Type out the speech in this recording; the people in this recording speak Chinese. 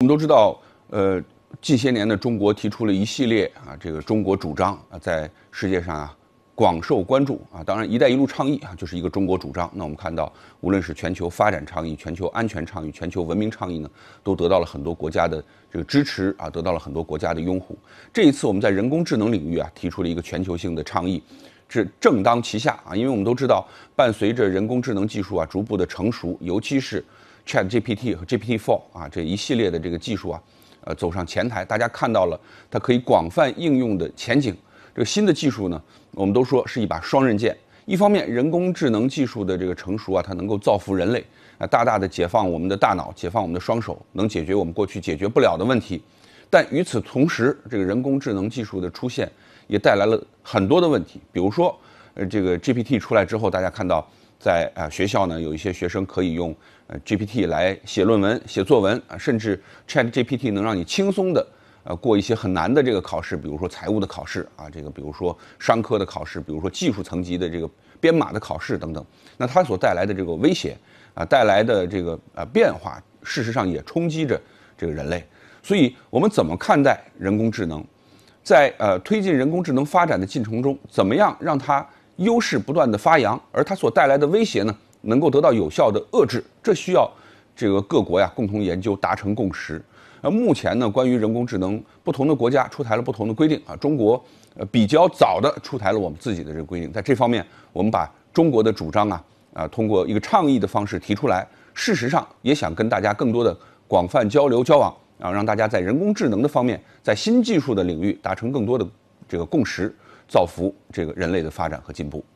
我们都知道，呃，近些年的中国提出了一系列啊，这个中国主张啊，在世界上啊广受关注啊。当然，“一带一路”倡议啊，就是一个中国主张。那我们看到，无论是全球发展倡议、全球安全倡议、全球文明倡议呢，都得到了很多国家的这个支持啊，得到了很多国家的拥护。这一次，我们在人工智能领域啊，提出了一个全球性的倡议，是正当其下啊。因为我们都知道，伴随着人工智能技术啊逐步的成熟，尤其是。Chat GPT 和 GPT 4啊，这一系列的这个技术啊，呃，走上前台，大家看到了它可以广泛应用的前景。这个新的技术呢，我们都说是一把双刃剑。一方面，人工智能技术的这个成熟啊，它能够造福人类，啊，大大的解放我们的大脑，解放我们的双手，能解决我们过去解决不了的问题。但与此同时，这个人工智能技术的出现也带来了很多的问题，比如说。呃，这个 GPT 出来之后，大家看到，在啊学校呢，有一些学生可以用呃 GPT 来写论文、写作文啊，甚至 ChatGPT 能让你轻松的呃过一些很难的这个考试，比如说财务的考试啊，这个比如说商科的考试，比如说技术层级的这个编码的考试等等。那它所带来的这个威胁啊，带来的这个呃变化，事实上也冲击着这个人类。所以，我们怎么看待人工智能？在呃推进人工智能发展的进程中，怎么样让它？优势不断的发扬，而它所带来的威胁呢，能够得到有效的遏制，这需要这个各国呀共同研究，达成共识。那目前呢，关于人工智能，不同的国家出台了不同的规定啊。中国呃比较早的出台了我们自己的这个规定，在这方面，我们把中国的主张啊啊通过一个倡议的方式提出来。事实上，也想跟大家更多的广泛交流交往啊，让大家在人工智能的方面，在新技术的领域达成更多的这个共识。造福这个人类的发展和进步。